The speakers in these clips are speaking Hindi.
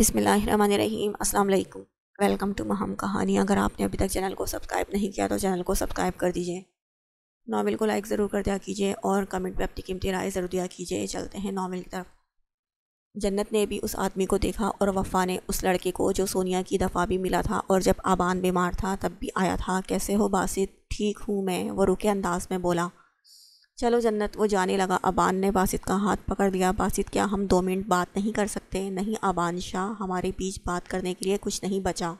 बिसमीम अस्सलाम वालेकुम वेलकम टू महम कहानी अगर आपने अभी तक चैनल को सब्सक्राइब नहीं किया तो चैनल को सब्सक्राइब कर दीजिए नावल को लाइक ज़रूर कर दिया कीजिए और कमेंट पे अपनी कीमती राय ज़रूर दिया कीजिए चलते हैं नावल की तरफ जन्नत ने भी उस आदमी को देखा और वफ़ा ने उस लड़के को जो सोनिया की दफ़ा भी मिला था और जब आबान बीमार था तब भी आया था कैसे हो बासित ठीक हूँ मैं वो रुके अंदाज में बोला चलो जन्नत वो जाने लगा अबान ने बासित का हाथ पकड़ लिया बासित क्या हम दो मिनट बात नहीं कर सकते नहीं अबान शाह हमारे बीच बात करने के लिए कुछ नहीं बचा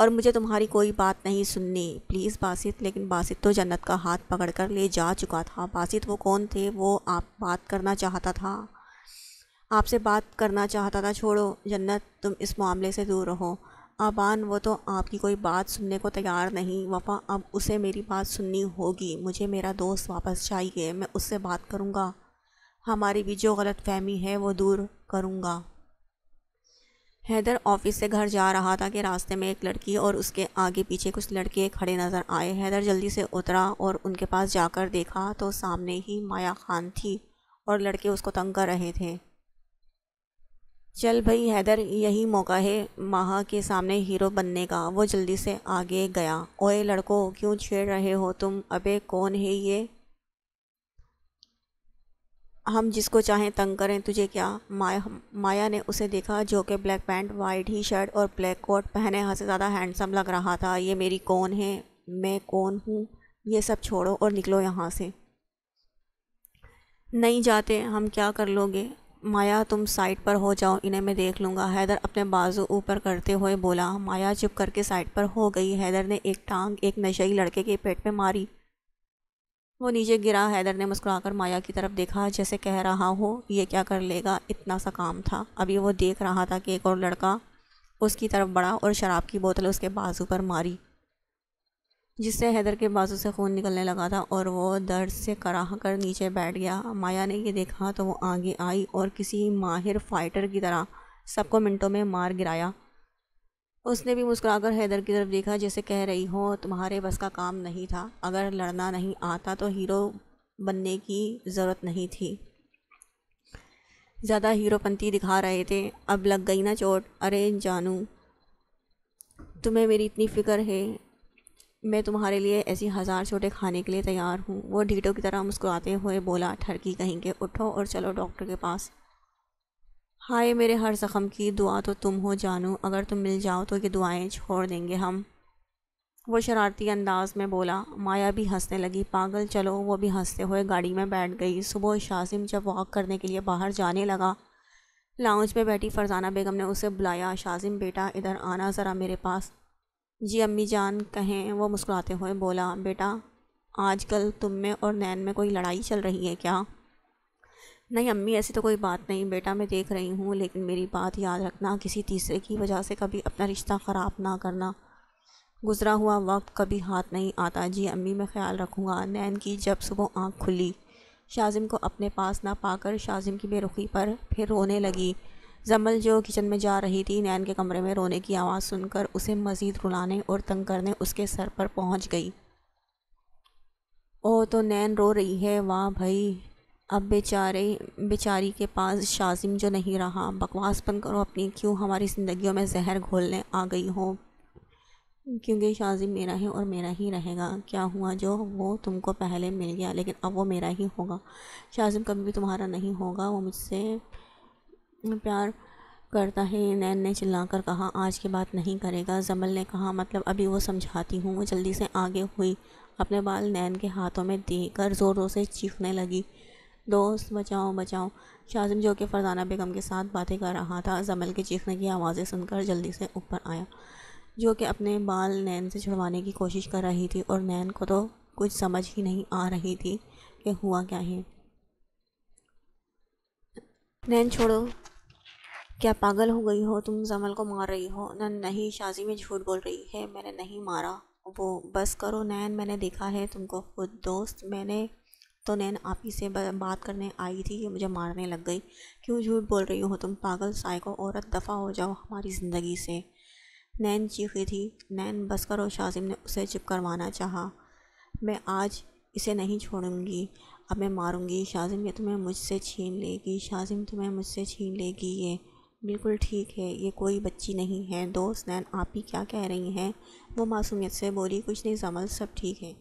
और मुझे तुम्हारी कोई बात नहीं सुननी प्लीज़ बासित लेकिन बासित तो जन्नत का हाथ पकड़ कर ले जा चुका था बासित वो कौन थे वो आप बात करना चाहता था आपसे बात करना चाहता था छोड़ो जन्नत तुम इस मामले से दूर रहो अबान वो तो आपकी कोई बात सुनने को तैयार नहीं वफ़ा अब उसे मेरी बात सुननी होगी मुझे मेरा दोस्त वापस चाहिए मैं उससे बात करूँगा हमारी भी जो गलत फहमी है वो दूर करूँगा हैदर ऑफिस से घर जा रहा था कि रास्ते में एक लड़की और उसके आगे पीछे कुछ लड़के खड़े नज़र आए हैदर जल्दी से उतरा और उनके पास जाकर देखा तो सामने ही माया खान थी और लड़के उसको तंग कर रहे थे चल भाई हैदर यही मौका है माहा के सामने हीरो बनने का वो जल्दी से आगे गया ओए लड़को क्यों छेड़ रहे हो तुम अबे कौन है ये हम जिसको चाहें तंग करें तुझे क्या माया माया ने उसे देखा जो कि ब्लैक पैंट वाइट ही शर्ट और ब्लैक कोट पहने हद से ज़्यादा हैंडसम लग रहा था ये मेरी कौन है मैं कौन हूँ ये सब छोड़ो और निकलो यहाँ से नहीं जाते हम क्या कर लोगे माया तुम साइड पर हो जाओ इन्हें मैं देख लूँगा हैदर अपने बाजू ऊपर करते हुए बोला माया चुप करके साइड पर हो गई हैदर ने एक टांग एक नशे लड़के के पेट पे मारी वो नीचे गिरा हैदर ने मुस्कुराकर माया की तरफ देखा जैसे कह रहा हो ये क्या कर लेगा इतना सा काम था अभी वो देख रहा था कि एक और लड़का उसकी तरफ बढ़ा और शराब की बोतल उसके बाजू पर मारी जिससे हैदर के बाजू से खून निकलने लगा था और वो दर्द से कराह कर नीचे बैठ गया माया ने ये देखा तो वो आगे आई और किसी माहिर फाइटर की तरह सबको मिनटों में मार गिराया उसने भी मुस्कुराकर हैदर की तरफ देखा जैसे कह रही हो तुम्हारे बस का काम नहीं था अगर लड़ना नहीं आता तो हीरो बनने की ज़रूरत नहीं थी ज़्यादा हीरोपंती दिखा रहे थे अब लग गई ना चोट अरे जानू तुम्हें मेरी इतनी फ़िक्र है मैं तुम्हारे लिए ऐसी हज़ार छोटे खाने के लिए तैयार हूँ वो ढीटों की तरह मुस्कुराते हुए बोला ठरकी कहीं के उठो और चलो डॉक्टर के पास हाय मेरे हर ज़ख़म की दुआ तो तुम हो जानू अगर तुम मिल जाओ तो ये दुआएं छोड़ देंगे हम वो शरारती अंदाज में बोला माया भी हंसने लगी पागल चलो वो भी हंसते हुए गाड़ी में बैठ गई सुबह शासिम जब वॉक करने के लिए बाहर जाने लगा लाउंज में बैठी फरजाना बेगम ने उसे बुलाया शाजिम बेटा इधर आना ज़रा मेरे पास जी अम्मी जान कहें वो मुस्कुराते हुए बोला बेटा आजकल तुम में और नैन में कोई लड़ाई चल रही है क्या नहीं अम्मी ऐसी तो कोई बात नहीं बेटा मैं देख रही हूँ लेकिन मेरी बात याद रखना किसी तीसरे की वजह से कभी अपना रिश्ता ख़राब ना करना गुज़रा हुआ वक्त कभी हाथ नहीं आता जी अम्मी मैं ख्याल रखूँगा नैन की जब सुबह आँख खुली शाजिम को अपने पास ना पाकर शाजिम की बेरुखी पर फिर रोने लगी जमल जो किचन में जा रही थी नैन के कमरे में रोने की आवाज़ सुनकर उसे मज़ीद रुलाने और तंग करने उसके सर पर पहुंच गई ओ तो नैन रो रही है वाह भाई अब बेचारे बेचारी के पास शाजिम जो नहीं रहा बकवास बंद करो अपनी क्यों हमारी ज़िंदगियों में जहर घोलने आ गई हो क्योंकि शाजिम मेरा है और मेरा ही रहेगा क्या हुआ जो वो तुमको पहले मिल गया लेकिन अब वो मेरा ही होगा शाजिम कभी भी तुम्हारा नहीं होगा वो मुझसे प्यार करता है नैन ने चिल्लाकर कहा आज की बात नहीं करेगा जमल ने कहा मतलब अभी वो समझाती हूँ वो जल्दी से आगे हुई अपने बाल नैन के हाथों में देकर ज़ोर ज़ोर से चीखने लगी दोस्त बचाओ बचाओ शाजिम जो कि फरजाना बेगम के साथ बातें कर रहा था जमल के चीखने की आवाज़ें सुनकर जल्दी से ऊपर आया जो कि अपने बाल नैन से छुड़वाने की कोशिश कर रही थी और नैन को तो कुछ समझ ही नहीं आ रही थी कि हुआ क्या है नैन छोड़ो क्या पागल हो गई हो तुम जमल को मार रही हो नैन नहीं शाजी में झूठ बोल रही है मैंने नहीं मारा वो बस करो नैन मैंने देखा है तुमको खुद दोस्त मैंने तो नैन आप ही से बात करने आई थी कि मुझे मारने लग गई क्यों झूठ बोल रही हो तुम पागल साइको औरत दफ़ा हो जाओ हमारी ज़िंदगी से नैन चीखी थी नैन बस करो शाजिम ने उसे चिप करवाना चाहा मैं आज इसे नहीं छोड़ूंगी अब मैं मारूंगी शाजिम ये तुम्हें मुझसे छीन लेगी शाजिम तुम्हें मुझसे छीन लेगी ये बिल्कुल ठीक है ये कोई बच्ची नहीं है दोस्त नैन आप ही क्या कह रही हैं वो मासूमियत से बोली कुछ नहीं जमल सब ठीक है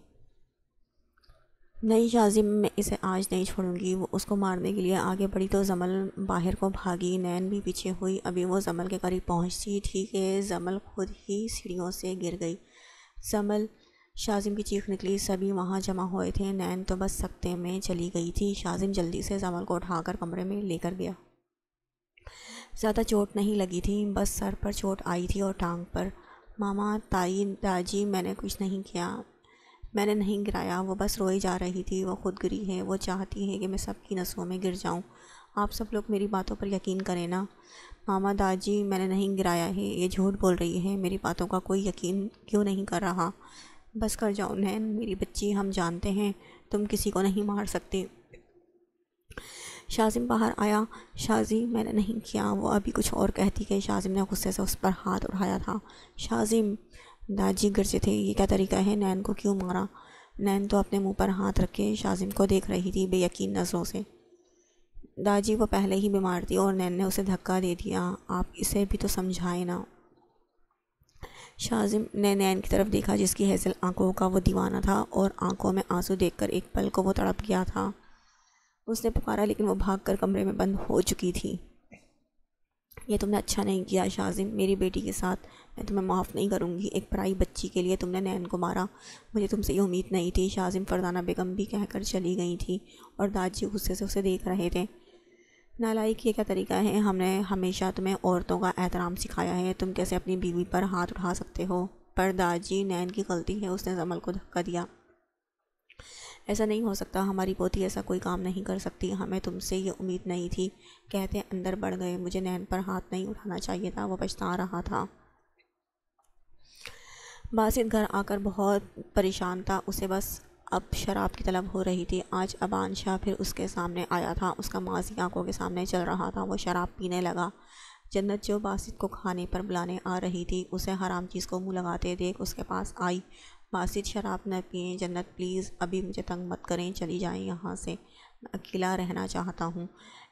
नहीं शाजिम मैं इसे आज नहीं छोड़ूंगी वो उसको मारने के लिए आगे बढ़ी तो जमल बाहर को भागी नैन भी पीछे हुई अभी वो जमल के करीब पहुँचती ठीक है जमल खुद ही सीढ़ियों से गिर गई जमल शाजिम की चीख निकली सभी वहाँ जमा हुए थे नैन तो बस सकते में चली गई थी शाजिम जल्दी से जमल को उठाकर कमरे में लेकर गया ज़्यादा चोट नहीं लगी थी बस सर पर चोट आई थी और टांग पर मामा ताई दाजी मैंने कुछ नहीं किया मैंने नहीं गिराया वो बस रोई जा रही थी वो खुद गिरी है वो चाहती है कि मैं सबकी नसों में गिर जाऊं आप सब लोग मेरी बातों पर यकीन करें ना मामा दादी मैंने नहीं गिराया है ये झूठ बोल रही है मेरी बातों का कोई यकीन क्यों नहीं कर रहा बस कर जाओ नैन मेरी बच्ची हम जानते हैं तुम किसी को नहीं मार सकते शाजिम बाहर आया शाजी मैंने नहीं किया वो अभी कुछ और कहती गई शाजिम ने गुस्से से उस पर हाथ उठाया था शाजिम दाजी गरजे थे ये क्या तरीका है नैन को क्यों मारा नैन तो अपने मुंह पर हाथ रखे शाजिम को देख रही थी बेयकीन नज़रों से दाजी वो पहले ही बीमार थी और नैन ने उसे धक्का दे दिया आप इसे भी तो समझाए ना शाजिम ने नैन की तरफ देखा जिसकी हैसल आंखों का वो दीवाना था और आंखों में आंसू देखकर एक पल को वो तड़प गया था उसने पुकारा लेकिन वो भागकर कमरे में बंद हो चुकी थी ये तुमने अच्छा नहीं किया शाजिम मेरी बेटी के साथ मैं तुम्हें माफ़ नहीं करूँगी एक पराई बच्ची के लिए तुमने नैन को मारा मुझे तुमसे ये उम्मीद नहीं थी शाजिम फरदाना बेगम भी कहकर चली गई थी और दादी गुस्से से उसे देख रहे थे नालाइक ये क्या तरीका है हमने हमेशा तुम्हें औरतों का एहतराम सिखाया है तुम कैसे अपनी बीवी पर हाथ उठा सकते हो पर दाजी नैन की गलती है उसने जमल को धक्का दिया ऐसा नहीं हो सकता हमारी पोती ऐसा कोई काम नहीं कर सकती हमें तुमसे ये उम्मीद नहीं थी कहते अंदर बढ़ गए मुझे नैन पर हाथ नहीं उठाना चाहिए था वो पछता रहा था बासित घर आकर बहुत परेशान था उसे बस अब शराब की तलब हो रही थी आज अबान शाह फिर उसके सामने आया था उसका माजी आंखों के सामने चल रहा था वो शराब पीने लगा जन्नत जो बासित को खाने पर बुलाने आ रही थी उसे हराम चीज़ को मुँह लगाते देख उसके पास आई बासित शराब न पिए जन्नत प्लीज़ अभी मुझे तंग मत करें चली जाए यहाँ से मैं अकेला रहना चाहता हूँ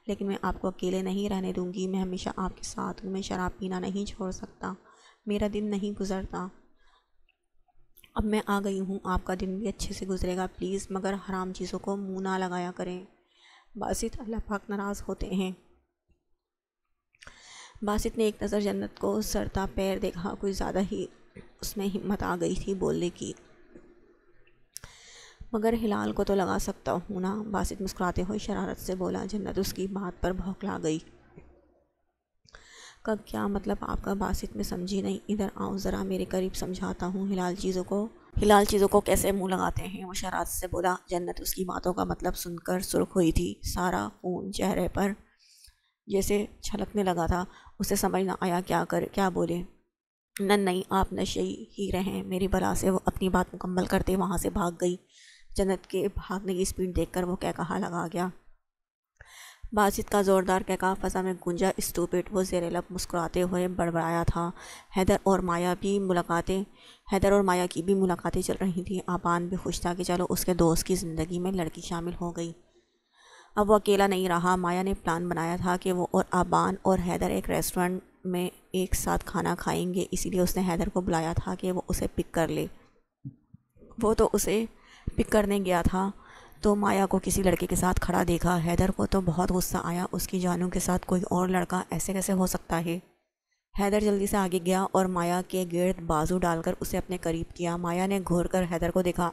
लेकिन मैं आपको अकेले नहीं रहने दूँगी मैं हमेशा आपके साथ हूँ मैं शराब पीना नहीं छोड़ सकता मेरा दिन नहीं गुजरता अब मैं आ गई हूँ आपका दिन भी अच्छे से गुजरेगा प्लीज़ मगर हराम चीज़ों को मुँह ना लगाया करें बासित अल्लाह पाक नाराज़ होते हैं बासित ने एक नज़र जन्नत को सरता पैर देखा कुछ ज़्यादा ही उसमें हिम्मत आ गई थी बोलने की मगर हिलाल को तो लगा सकता हूँ ना बासित मुस्कुराते हुए शरारत से बोला जन्नत उसकी बात पर भौकला गई का क्या मतलब आपका बासित में समझी नहीं इधर आओ ज़रा मेरे करीब समझाता हूँ हिलाल चीज़ों को हिलाल चीज़ों को कैसे मुँह लगाते हैं वो शरारत से बोला जन्नत उसकी बातों का मतलब सुनकर सुरख हुई थी सारा खून चेहरे पर जैसे छलकने लगा था उसे समझ ना आया क्या कर क्या बोले न नहीं आप नशे ही रहें मेरी बला से वो अपनी बात मुकम्मल करते वहाँ से भाग गई जन्नत के भागने की स्पीड देखकर वो क्या कहा लगा गया बातचीत का ज़ोरदार कहका फ़जा में गुंजा स्टूपिट वो जेर लब मुस्कुराते हुए बड़बड़ाया था हैदर और माया भी मुलाकातें हैदर और माया की भी मुलाकातें चल रही थी आबान भी खुश था कि चलो उसके दोस्त की ज़िंदगी में लड़की शामिल हो गई अब वो अकेला नहीं रहा माया ने प्लान बनाया था कि वो और आबान और हैदर एक रेस्टोरेंट में एक साथ खाना खाएंगे इसीलिए उसने हैदर को बुलाया था कि वो उसे पिक कर ले वो तो उसे पिक करने गया था तो माया को किसी लड़के के साथ खड़ा देखा हैदर को तो बहुत गुस्सा आया उसकी जानू के साथ कोई और लड़का ऐसे कैसे हो सकता है हैदर जल्दी से आगे गया और माया के गिर्द बाजू डालकर उसे अपने करीब किया माया ने घूर कर हैदर को देखा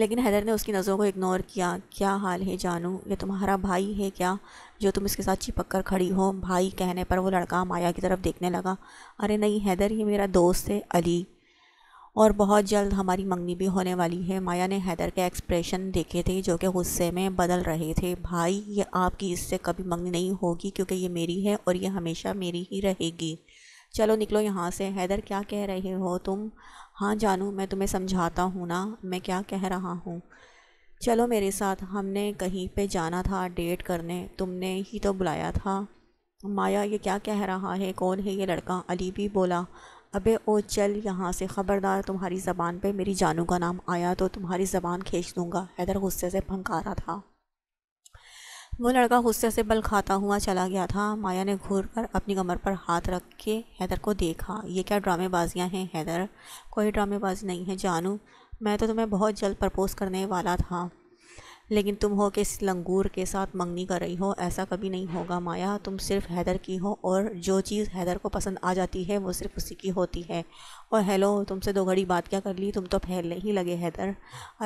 लेकिन हैदर ने उसकी नज़रों को इग्नोर किया क्या हाल है जानू ये तुम्हारा भाई है क्या जो तुम इसके साथ चिपक कर खड़ी हो भाई कहने पर वो लड़का माया की तरफ देखने लगा अरे नहीं हैदर ये मेरा दोस्त है अली और बहुत जल्द हमारी मंगनी भी होने वाली है माया ने हैदर के एक्सप्रेशन देखे थे जो कि गुस्से में बदल रहे थे भाई ये आपकी इससे कभी मंगनी नहीं होगी क्योंकि ये मेरी है और ये हमेशा मेरी ही रहेगी चलो निकलो यहाँ से हैदर क्या कह रहे हो तुम हाँ जानू मैं तुम्हें समझाता हूँ ना मैं क्या कह रहा हूँ चलो मेरे साथ हमने कहीं पे जाना था डेट करने तुमने ही तो बुलाया था माया ये क्या कह रहा है कौन है ये लड़का अली भी बोला अबे ओ चल यहाँ से ख़बरदार तुम्हारी ज़बान पे मेरी जानू का नाम आया तो तुम्हारी ज़बान खींच दूँगा हैदर गुस्से से भंकारा था वो लड़का गुस्से से बल खाता हुआ चला गया था माया ने घूर कर अपनी कमर पर हाथ रख के हैदर को देखा ये क्या ड्रामेबाजियाँ हैं हैदर कोई ड्रामेबाजी नहीं है जानू मैं तो तुम्हें बहुत जल्द प्रपोज़ करने वाला था लेकिन तुम हो कि इस लंगूर के साथ मंगनी कर रही हो ऐसा कभी नहीं होगा माया तुम सिर्फ हैदर की हो और जो चीज़ हैदर को पसंद आ जाती है वो सिर्फ उसी की होती है और हेलो तुमसे दो घड़ी बात क्या कर ली तुम तो फैलने ही लगे हैदर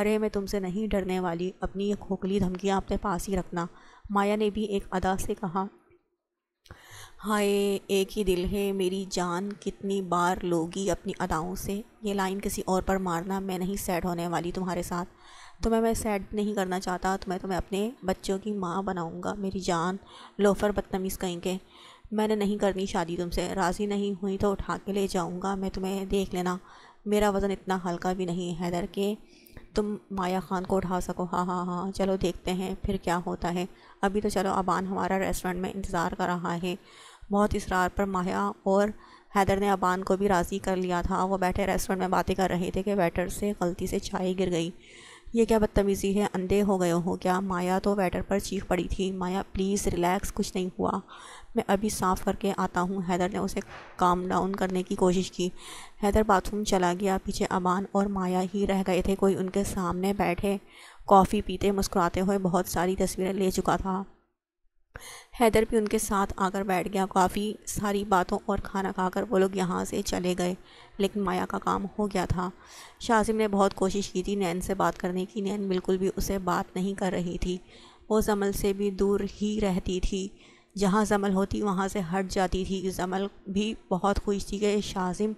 अरे मैं तुमसे नहीं डरने वाली अपनी ये खोखली धमकियाँ अपने पास ही रखना माया ने भी एक अदा से कहा हाय एक ही दिल है मेरी जान कितनी बार लोगी अपनी अदाओं से ये लाइन किसी और पर मारना मैं नहीं सैड होने वाली तुम्हारे साथ तो मैं मैं सैड नहीं करना चाहता तो मैं तुम्हें अपने बच्चों की माँ बनाऊँगा मेरी जान लोफर बदतमीज़ कहेंगे मैंने नहीं करनी शादी तुमसे राज़ी नहीं हुई तो उठा के ले जाऊँगा मैं तुम्हें देख लेना मेरा वज़न इतना हल्का भी नहीं है हैदर के तुम माया ख़ान को उठा सको हाँ हाँ हाँ चलो देखते हैं फिर क्या होता है अभी तो चलो अबान हमारा रेस्टोरेंट में इंतज़ार कर रहा है बहुत इसरार पर माया और हैदर ने अबान को भी राज़ी कर लिया था वो बैठे रेस्टोरेंट में बातें कर रहे थे कि वेटर से गलती से चाय गिर गई ये क्या बदतमीज़ी है अंधे हो गए हो क्या माया तो वेटर पर चीख पड़ी थी माया प्लीज़ रिलैक्स कुछ नहीं हुआ मैं अभी साफ़ करके आता हूँ हैदर ने उसे काम डाउन करने की कोशिश की हैदर बाथरूम चला गया पीछे अमान और माया ही रह गए थे कोई उनके सामने बैठे कॉफ़ी पीते मुस्कुराते हुए बहुत सारी तस्वीरें ले चुका था हैदर भी उनके साथ आकर बैठ गया काफ़ी सारी बातों और खाना खाकर वो लोग यहाँ से चले गए लेकिन माया का काम हो गया था शाजिम ने बहुत कोशिश की थी नैन से बात करने की नैन बिल्कुल भी उसे बात नहीं कर रही थी वो जमल से भी दूर ही रहती थी जहाँ जमल होती वहाँ से हट जाती थी जमल भी बहुत खुश थी कि शाजिम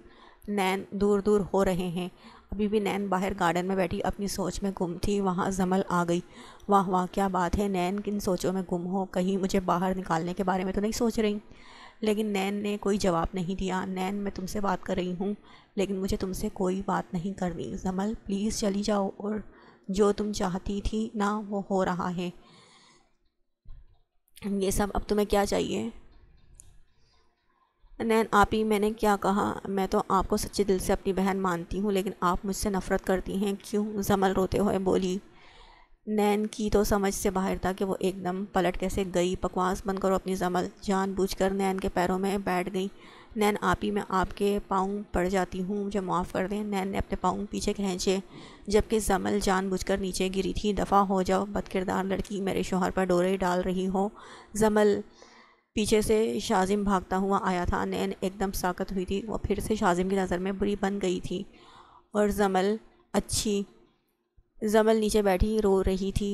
नैन दूर दूर हो रहे हैं अभी भी नैन बाहर गार्डन में बैठी अपनी सोच में गुम थी वहाँ जमल आ गई वाह वाह क्या बात है नैन किन सोचों में गुम हो कहीं मुझे बाहर निकालने के बारे में तो नहीं सोच रही लेकिन नैन ने कोई जवाब नहीं दिया नैन मैं तुमसे बात कर रही हूँ लेकिन मुझे तुमसे कोई बात नहीं करनी जमल प्लीज़ चली जाओ और जो तुम चाहती थी ना वो हो रहा है ये सब अब तुम्हें क्या चाहिए नैन आप ही मैंने क्या कहा मैं तो आपको सच्चे दिल से अपनी बहन मानती हूँ लेकिन आप मुझसे नफ़रत करती हैं क्यों जमल रोते हुए बोली नैन की तो समझ से बाहर था कि वो एकदम पलट कैसे गई पकवास बंद करो अपनी जमल जानबूझकर नैन के पैरों में बैठ गई नैन आप ही मैं आपके पाँव पड़ जाती हूँ मुझे माफ़ कर दें नैन ने अपने पाँव पीछे खींचे जबकि जमल जानबूझकर नीचे गिरी थी दफ़ा हो जाओ बदकिरदार लड़की मेरे शोहर पर डोरे डाल रही हो जमल पीछे से शाजिम भागता हुआ आया था नैन एकदम साकत हुई थी वह फिर से शाजिम की नज़र में बुरी बन गई थी और जमल अच्छी जमल नीचे बैठी रो रही थी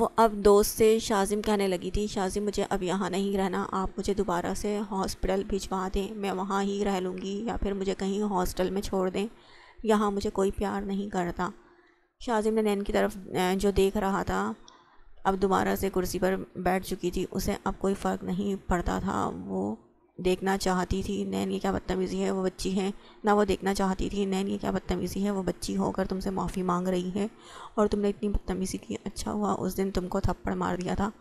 वो अब दोस्त से शाजिम कहने लगी थी शाजिम मुझे अब यहाँ नहीं रहना आप मुझे दोबारा से हॉस्पिटल भिजवा दें मैं वहाँ ही रह लूँगी या फिर मुझे कहीं हॉस्टल में छोड़ दें यहाँ मुझे कोई प्यार नहीं करता शाजिम ने नैन की तरफ जो देख रहा था अब दोबारा से कुर्सी पर बैठ चुकी थी उसे अब कोई फ़र्क नहीं पड़ता था वो देखना चाहती थी नैन ये क्या बदतमीज़ी है वो बच्ची है ना वो देखना चाहती थी नैन ये क्या बदतमीज़ी है वो बच्ची होकर तुमसे माफ़ी मांग रही है और तुमने इतनी बदतमीज़ी की अच्छा हुआ उस दिन तुमको थप्पड़ मार दिया था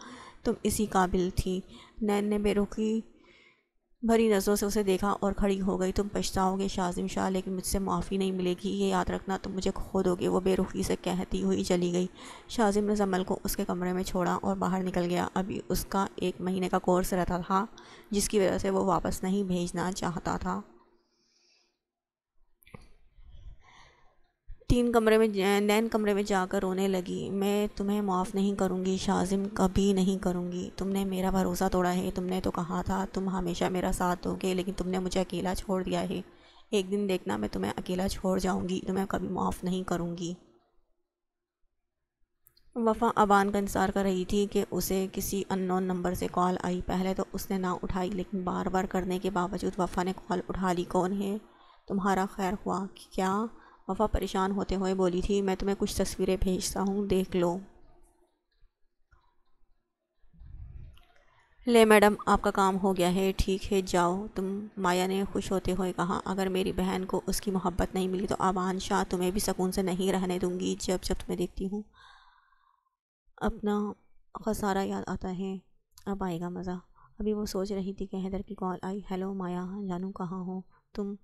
तुम इसी काबिल थी नैन ने बेरुखी भरी नज़रों से उसे देखा और खड़ी हो गई तुम पछताओगे शाजिम शाह लेकिन मुझसे माफ़ी नहीं मिलेगी ये याद रखना तुम मुझे खो दोगे वो बेरुखी से कहती हुई चली गई शाजिम ने जमल को उसके कमरे में छोड़ा और बाहर निकल गया अभी उसका एक महीने का कोर्स रहता था जिसकी वजह से वो वापस नहीं भेजना चाहता था तीन कमरे में नैन कमरे में जाकर रोने लगी मैं तुम्हें माफ़ नहीं करूँगी शाजिम कभी नहीं करूँगी तुमने मेरा भरोसा तोड़ा है तुमने तो कहा था तुम हमेशा मेरा साथ दोगे लेकिन तुमने मुझे अकेला छोड़ दिया है एक दिन देखना मैं तुम्हें अकेला छोड़ जाऊँगी तुम्हें कभी माफ़ नहीं करूँगी वफा अबान का इंतज़ार कर रही थी कि उसे किसी अननोन नंबर से कॉल आई पहले तो उसने ना उठाई लेकिन बार बार करने के बावजूद वफा ने कॉल उठा ली कौन है तुम्हारा खैर हुआ क्या वफ़ा परेशान होते हुए बोली थी मैं तुम्हें कुछ तस्वीरें भेजता हूँ देख लो ले मैडम आपका काम हो गया है ठीक है जाओ तुम माया ने खुश होते हुए कहा अगर मेरी बहन को उसकी मोहब्बत नहीं मिली तो आबान शाह तुम्हें भी सकून से नहीं रहने दूंगी जब जब तुम्हें देखती हूँ अपना खसारा याद आता है अब आएगा मज़ा अभी वो सोच रही थी कि हैदर की कॉल आई हेलो माया जानू कहाँ हो तुम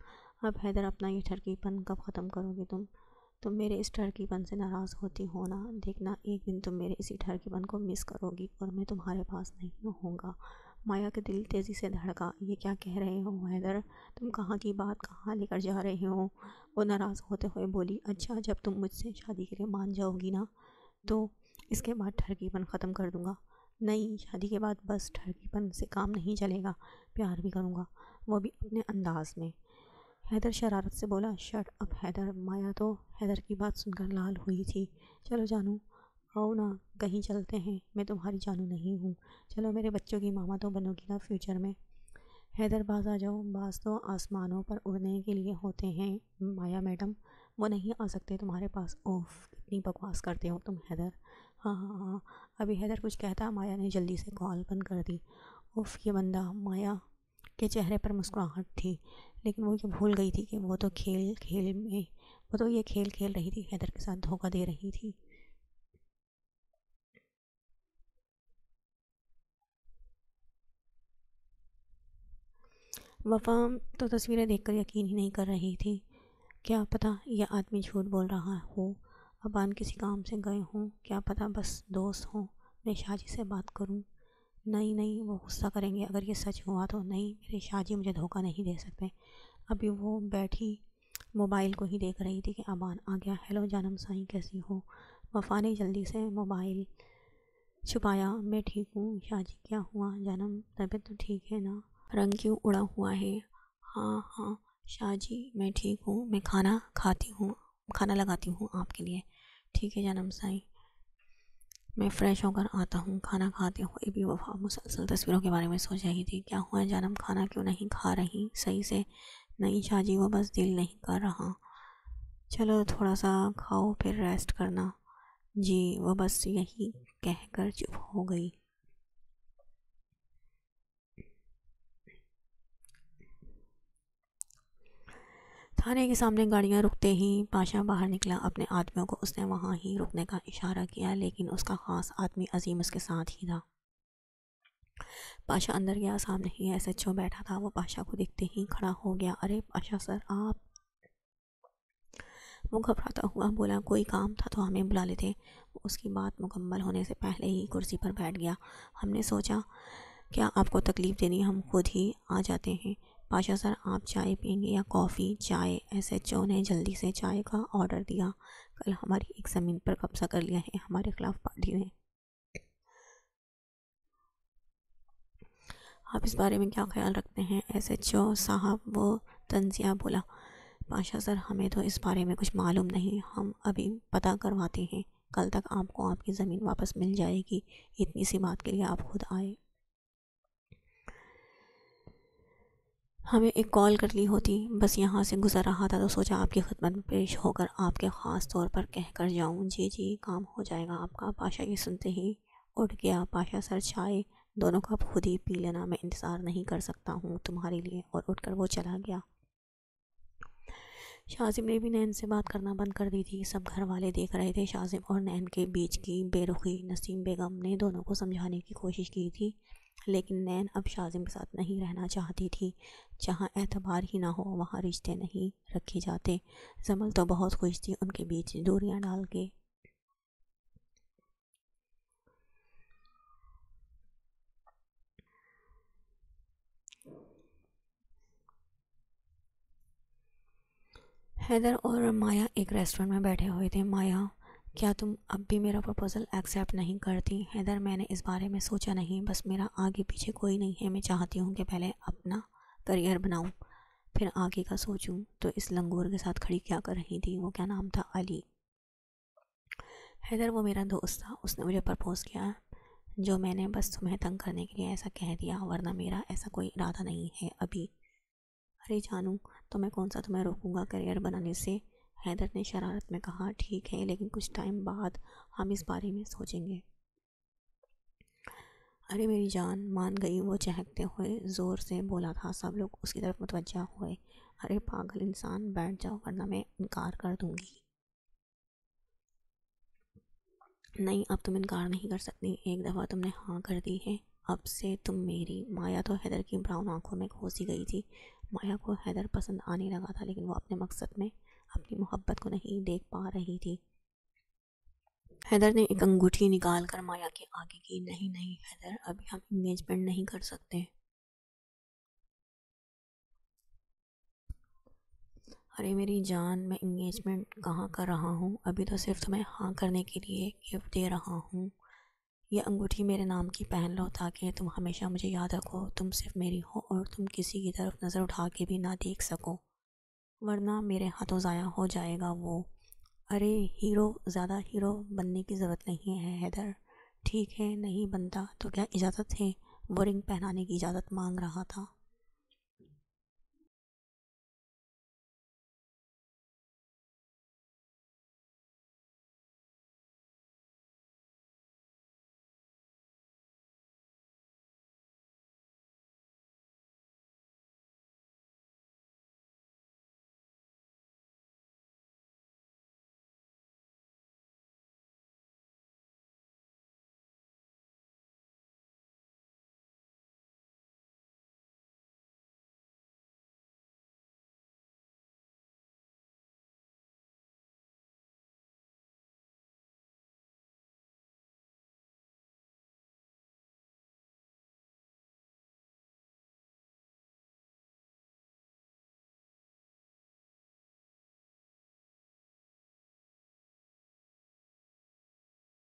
अब हैदर अपना ये ठरकीपन कब ख़त्म करोगे तुम तुम मेरे इस ठरकीपन से नाराज़ होती हो ना देखना एक दिन तुम मेरे इसी ठरकीपन को मिस करोगी और मैं तुम्हारे पास नहीं होऊंगा माया का दिल तेज़ी से धड़का ये क्या कह रहे हो हैदर तुम कहाँ की बात कहाँ लेकर जा रहे हो वो नाराज़ होते हुए बोली अच्छा जब तुम मुझसे शादी के लिए मान जाओगी ना तो इसके बाद ठरकीपन ख़त्म कर दूँगा नहीं शादी के बाद बस ठरकीपन से काम नहीं चलेगा प्यार भी करूँगा वो भी अपने अंदाज में हैदर शरारत से बोला शट अब हैदर माया तो हैदर की बात सुनकर लाल हुई थी चलो जानू आओ ना कहीं चलते हैं मैं तुम्हारी जानू नहीं हूँ चलो मेरे बच्चों की मामा तो बनोगी ना फ्यूचर में हैदर बाज आ जाओ बाज तो आसमानों पर उड़ने के लिए होते हैं माया मैडम वो नहीं आ सकते तुम्हारे पास ओफ कितनी बकवास करते हो तुम हैदर हाँ हाँ हाँ अभी हैदर कुछ कहता माया ने जल्दी से कॉल बंद कर दी ओफ ये बंदा माया के चेहरे पर मुस्कुराहट थी लेकिन वो ये भूल गई थी कि वो तो खेल खेल में वो तो ये खेल खेल रही थी हैदर के साथ धोखा दे रही थी वफा तो तस्वीरें देखकर यकीन ही नहीं कर रही थी क्या पता यह आदमी झूठ बोल रहा हो अबान किसी काम से गए हों क्या पता बस दोस्त हों मैं शाजी से बात करूं नहीं नहीं वो गुस्सा करेंगे अगर ये सच हुआ तो नहीं मेरे शाहजी मुझे धोखा नहीं दे सकते अभी वो बैठी मोबाइल को ही देख रही थी कि अमान आ गया हेलो जानम साई कैसी हो वफ़ा ने जल्दी से मोबाइल छुपाया मैं ठीक हूँ शाहजी क्या हुआ जानम तबीयत तो ठीक है ना रंग क्यों उड़ा हुआ है हाँ हाँ शाहजी मैं ठीक हूँ मैं खाना खाती हूँ खाना लगाती हूँ आपके लिए ठीक है जानम साई मैं फ़्रेश होकर आता हूँ खाना खाते हुए भी वफा मुसलसल तस्वीरों के बारे में सोच रही थी क्या हुआ जानम खाना क्यों नहीं खा रही सही से नहीं शाजी वो बस दिल नहीं कर रहा चलो थोड़ा सा खाओ फिर रेस्ट करना जी वो बस यही कहकर चुप हो गई थाने के सामने गाड़ियाँ रुकते ही पाशा बाहर निकला अपने आदमियों को उसने वहाँ ही रुकने का इशारा किया लेकिन उसका ख़ास आदमी अजीम उसके साथ ही था पाशा अंदर गया सामने ही एस एच बैठा था वो पाशा को देखते ही खड़ा हो गया अरे पाशा सर आप वो घबराता हुआ बोला कोई काम था तो हमें बुला लेते उसकी बात मुकम्मल होने से पहले ही कुर्सी पर बैठ गया हमने सोचा क्या आपको तकलीफ़ देनी हम खुद ही आ जाते हैं पाशा अच्छा सर आप चाय पियेंगे या कॉफ़ी चाय एस एच ओ ने जल्दी से चाय का ऑर्डर दिया कल हमारी एक ज़मीन पर कब्जा कर लिया है हमारे खिलाफ पार्टी ने आप इस बारे में क्या ख्याल रखते हैं एस एच ओ साहब वो तंजिया बोला पाशा सर हमें तो इस बारे में कुछ मालूम नहीं हम अभी पता करवाते हैं कल तक आपको आपकी ज़मीन वापस मिल जाएगी इतनी सी बात के लिए आप खुद आए हमें एक कॉल कर ली होती बस यहाँ से गुज़र रहा था तो सोचा आपकी खदमत में पेश होकर आपके ख़ास तौर पर कह कर जाऊँ जी जी काम हो जाएगा आपका पाशा ये सुनते ही उठ गया पाशा सर चाय दोनों का खुद ही पी लेना मैं इंतज़ार नहीं कर सकता हूँ तुम्हारे लिए और उठकर वो चला गया शाजिम ने भी नैन से बात करना बंद कर दी थी सब घर वाले देख रहे थे शाजिम और नैन के बीच की बेरुखी नसीम बेगम ने दोनों को समझाने की कोशिश की थी लेकिन नैन अब शाजिम के साथ नहीं रहना चाहती थी जहाँ एतबार ही ना हो वहाँ रिश्ते नहीं रखे जाते जमल तो बहुत खुश थी उनके बीच दूरियाँ डाल के हैदर और माया एक रेस्टोरेंट में बैठे हुए थे माया क्या तुम अब भी मेरा प्रपोज़ल एक्सेप्ट नहीं करती हैदर मैंने इस बारे में सोचा नहीं बस मेरा आगे पीछे कोई नहीं है मैं चाहती हूँ कि पहले अपना करियर बनाऊँ फिर आगे का सोचूं तो इस लंगूर के साथ खड़ी क्या कर रही थी वो क्या नाम था अली हैदर वो मेरा दोस्त था उसने मुझे प्रपोज़ किया जो मैंने बस तुम्हें तंग करने के लिए ऐसा कह दिया वरना मेरा ऐसा कोई इरादा नहीं है अभी अरे जानू तो मैं कौन सा तुम्हें रोकूंगा करियर बनाने से हैदर ने शरारत में कहा ठीक है लेकिन कुछ टाइम बाद हम इस बारे में सोचेंगे अरे मेरी जान मान गई वो चहकते हुए ज़ोर से बोला था सब लोग उसकी तरफ मुतवजह हुए अरे पागल इंसान बैठ जाओ वरना मैं इनकार कर दूंगी नहीं अब तुम इनकार नहीं कर सकती एक दफ़ा तुमने हाँ कर दी है अब से तुम मेरी माया तो हैदर की ब्राउन आंखों में खोसी गई थी माया को हैदर पसंद आने लगा था लेकिन वो अपने मकसद में अपनी मोहब्बत को नहीं देख पा रही थी हैदर ने एक अंगूठी निकाल कर माया के आगे की नहीं नहीं हैदर अभी हम इंगेजमेंट नहीं कर सकते अरे मेरी जान मैं इंगेजमेंट कहाँ कर रहा हूँ अभी तो सिर्फ तुम्हें हाँ करने के लिए गिफ्ट दे रहा हूँ यह अंगूठी मेरे नाम की पहन लो ताकि तुम हमेशा मुझे याद रखो तुम सिर्फ मेरी हो और तुम किसी की तरफ नज़र उठा के भी ना देख सको वरना मेरे हाथों ज़ाया हो जाएगा वो अरे हीरो ज़्यादा हीरो बनने की ज़रूरत नहीं है हैदर ठीक है नहीं बनता तो क्या इजाज़त है वो रिंग पहनाने की इजाज़त मांग रहा था